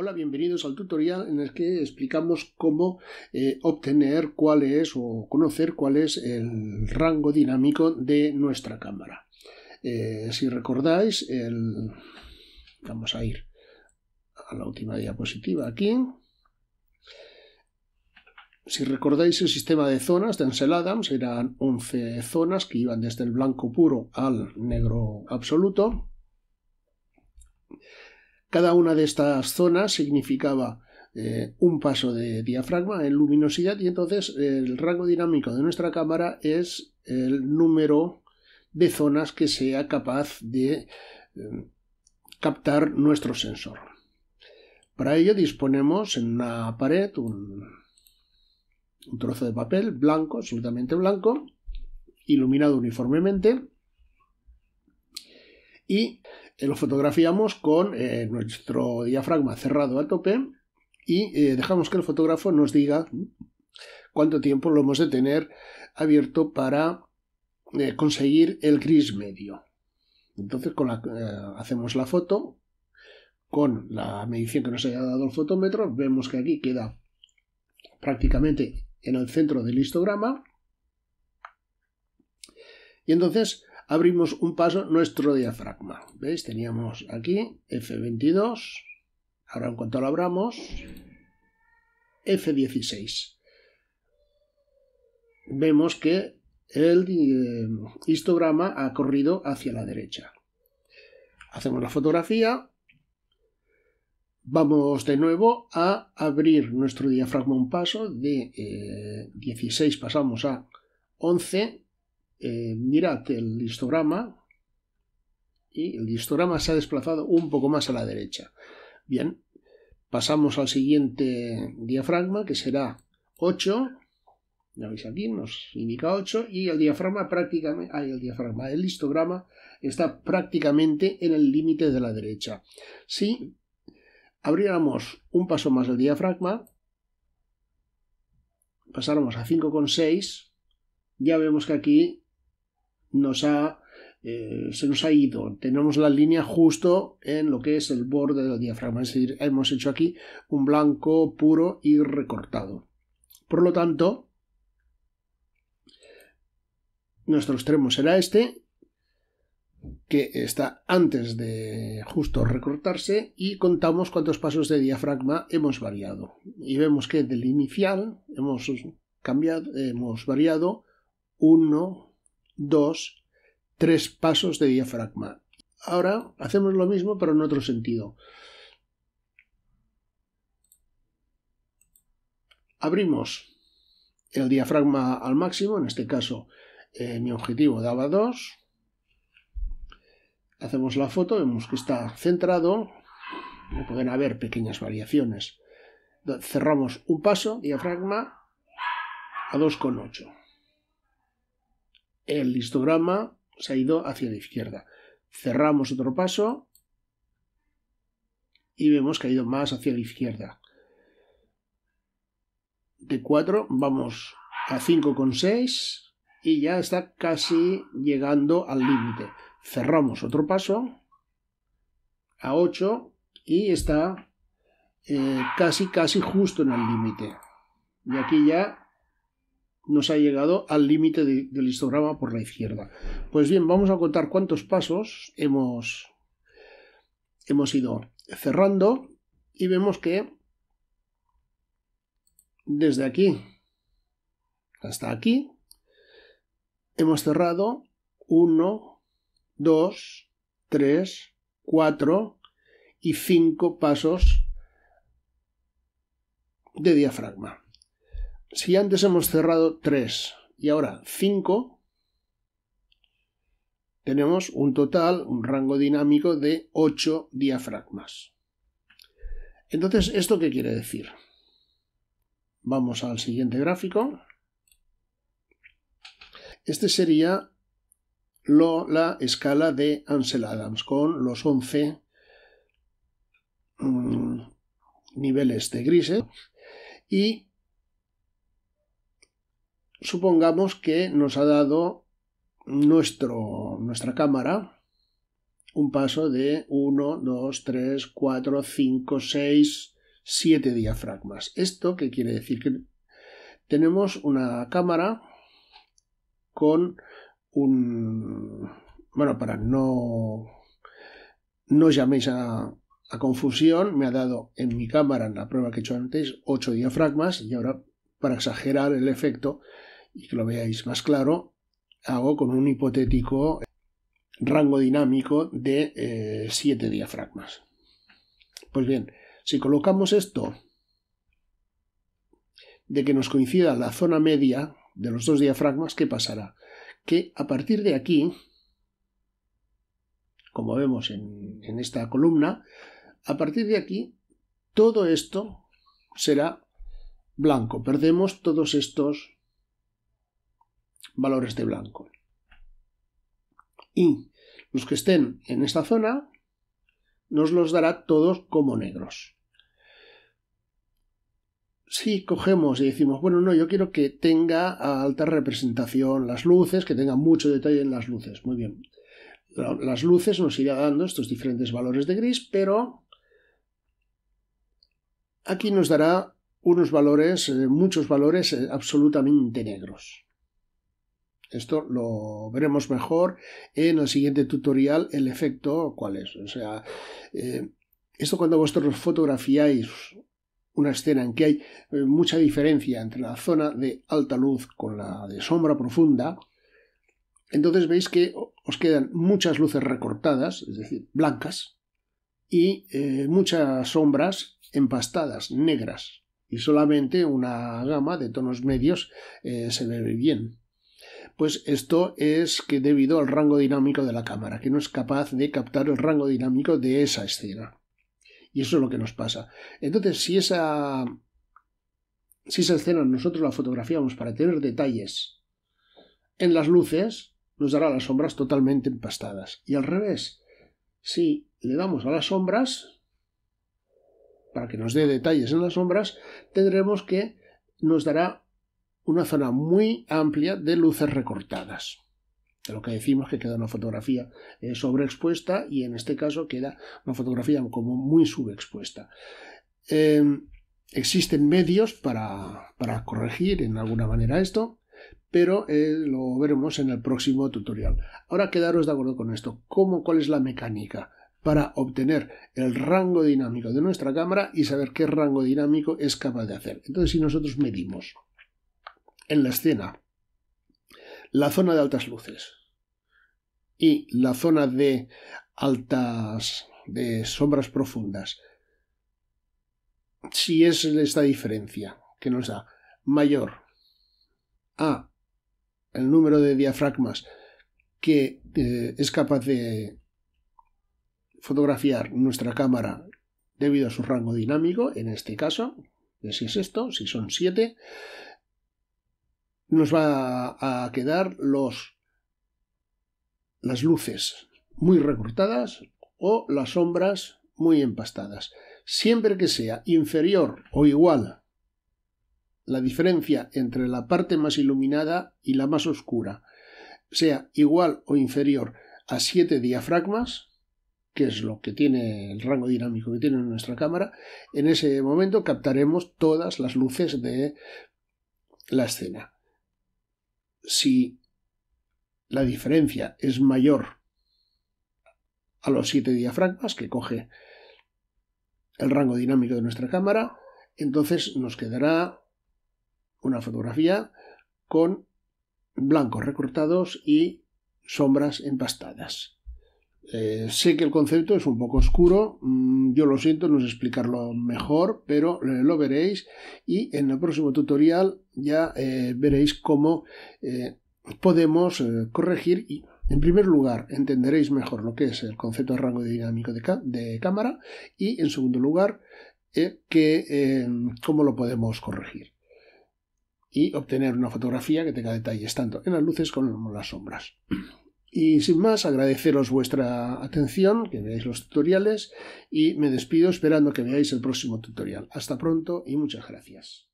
Hola, bienvenidos al tutorial en el que explicamos cómo eh, obtener cuál es o conocer cuál es el rango dinámico de nuestra cámara. Eh, si recordáis, vamos a ir a la última diapositiva aquí. Si recordáis el sistema de zonas de Ansel Adams, eran 11 zonas que iban desde el blanco puro al negro absoluto. Cada una de estas zonas significaba eh, un paso de diafragma en luminosidad y entonces el rango dinámico de nuestra cámara es el número de zonas que sea capaz de eh, captar nuestro sensor. Para ello disponemos en una pared un trozo de papel blanco, absolutamente blanco, iluminado uniformemente y eh, lo fotografiamos con eh, nuestro diafragma cerrado a tope y eh, dejamos que el fotógrafo nos diga cuánto tiempo lo hemos de tener abierto para conseguir el gris medio. Entonces hacemos la foto con la medición que nos haya dado el fotómetro, vemos que aquí queda prácticamente en el centro del histograma y entonces abrimos un paso nuestro diafragma. ¿Veis? Teníamos aquí F22, ahora en cuanto lo abramos, F16. Vemos que el eh, histograma ha corrido hacia la derecha. Hacemos la fotografía. Vamos de nuevo a abrir nuestro diafragma un paso. De 16 eh, pasamos a 11 eh, mirad el histograma y el histograma se ha desplazado un poco más a la derecha. Bien, pasamos al siguiente diafragma que será 8. Ya veis aquí, nos indica 8 y el diafragma prácticamente, hay el diafragma, el histograma está prácticamente en el límite de la derecha. Si abriéramos un paso más el diafragma, pasáramos a 5,6, ya vemos que aquí nos ha, eh, se nos ha ido. Tenemos la línea justo en lo que es el borde del diafragma, es decir, hemos hecho aquí un blanco puro y recortado. Por lo tanto, nuestro extremo será este, que está antes de justo recortarse y contamos cuántos pasos de diafragma hemos variado. Y vemos que del inicial hemos cambiado, hemos variado 1, dos, tres pasos de diafragma. Ahora hacemos lo mismo pero en otro sentido. Abrimos el diafragma al máximo, en este caso eh, mi objetivo daba 2. Hacemos la foto, vemos que está centrado, pueden haber pequeñas variaciones. Cerramos un paso, diafragma, a 2,8 el histograma se ha ido hacia la izquierda. Cerramos otro paso y vemos que ha ido más hacia la izquierda. De 4 vamos a 5,6 y ya está casi llegando al límite. Cerramos otro paso a 8 y está eh, casi, casi justo en el límite. Y aquí ya nos ha llegado al límite del histograma por la izquierda. Pues bien, vamos a contar cuántos pasos hemos, hemos ido cerrando y vemos que desde aquí hasta aquí hemos cerrado 1, 2, 3, 4 y 5 pasos de diafragma si antes hemos cerrado 3 y ahora 5, tenemos un total, un rango dinámico de 8 diafragmas. Entonces, ¿esto qué quiere decir? Vamos al siguiente gráfico. Este sería la escala de Ansel Adams con los 11 mm, niveles de grises y supongamos que nos ha dado nuestra cámara un paso de 1, 2, 3, 4, 5, 6, 7 diafragmas. ¿Esto qué quiere decir? Que tenemos una cámara con un... Bueno, para no... No llaméis a confusión, me ha dado en mi cámara, en la prueba que he hecho antes, 8 diafragmas y ahora, para exagerar el efecto, y que lo veáis más claro, hago con un hipotético eh, rango dinámico de 7 eh, diafragmas. Pues bien, si colocamos esto de que nos coincida la zona media de los dos diafragmas, ¿qué pasará? Que a partir de aquí, como vemos en, en esta columna, a partir de aquí todo esto será blanco. Perdemos todos estos valores de blanco. Y los que estén en esta zona nos los dará todos como negros. Si cogemos y decimos, bueno, no, yo quiero que tenga alta representación las luces, que tenga mucho detalle en las luces. Muy bien. Las luces nos irá dando estos diferentes valores de gris, pero aquí nos dará unos valores, eh, muchos valores eh, absolutamente negros. Esto lo veremos mejor en el siguiente tutorial, el efecto, cuál es. O sea, eh, esto cuando vosotros fotografiáis una escena en que hay eh, mucha diferencia entre la zona de alta luz con la de sombra profunda, entonces veis que os quedan muchas luces recortadas, es decir, blancas, y eh, muchas sombras empastadas, negras, y solamente una gama de tonos medios se ve bien pues esto es que debido al rango dinámico de la cámara, que no es capaz de captar el rango dinámico de esa escena. Y eso es lo que nos pasa. Entonces, si esa, si esa escena nosotros la fotografiamos para tener detalles en las luces, nos dará las sombras totalmente empastadas. Y al revés, si le damos a las sombras, para que nos dé detalles en las sombras, tendremos que nos dará una zona muy amplia de luces recortadas. De lo que decimos que queda una fotografía eh, sobreexpuesta y en este caso queda una fotografía como muy subexpuesta. Eh, existen medios para, corregir en alguna manera esto, pero eh, lo veremos en el próximo tutorial. Ahora quedaros de acuerdo con esto. ¿Cómo, ¿Cuál es la mecánica? para obtener el rango dinámico de nuestra cámara y saber qué rango dinámico es capaz de hacer. Entonces, si nosotros medimos en la escena la zona de altas luces y la zona de altas de sombras profundas si es esta diferencia que nos da mayor a el número de diafragmas que eh, es capaz de fotografiar nuestra cámara debido a su rango dinámico, en este caso, si es esto, si son siete, nos va a quedar las luces muy recortadas o las sombras muy empastadas. Siempre que sea inferior o igual la diferencia entre la parte más iluminada y la más oscura, sea igual o inferior a 7 diafragmas, que es lo que tiene el rango dinámico que tiene nuestra cámara, en ese momento captaremos todas las luces de la escena si la diferencia es mayor a los 7 diafragmas que coge el rango dinámico de nuestra cámara, entonces nos quedará una fotografía con blancos recortados y sombras empastadas. Eh, sé que el concepto es un poco oscuro, mm, yo lo siento, no sé explicarlo mejor, pero eh, lo veréis y en el próximo tutorial ya eh, veréis cómo podemos corregir y en primer lugar entenderéis mejor lo que es el concepto de rango dinámico de, cámara y en segundo lugar em, cómo lo podemos corregir y obtener una fotografía que tenga detalles tanto en las luces como en las sombras. Y sin más, agradeceros vuestra atención, que veáis los tutoriales y me despido esperando que veáis el próximo tutorial. Hasta pronto y muchas gracias.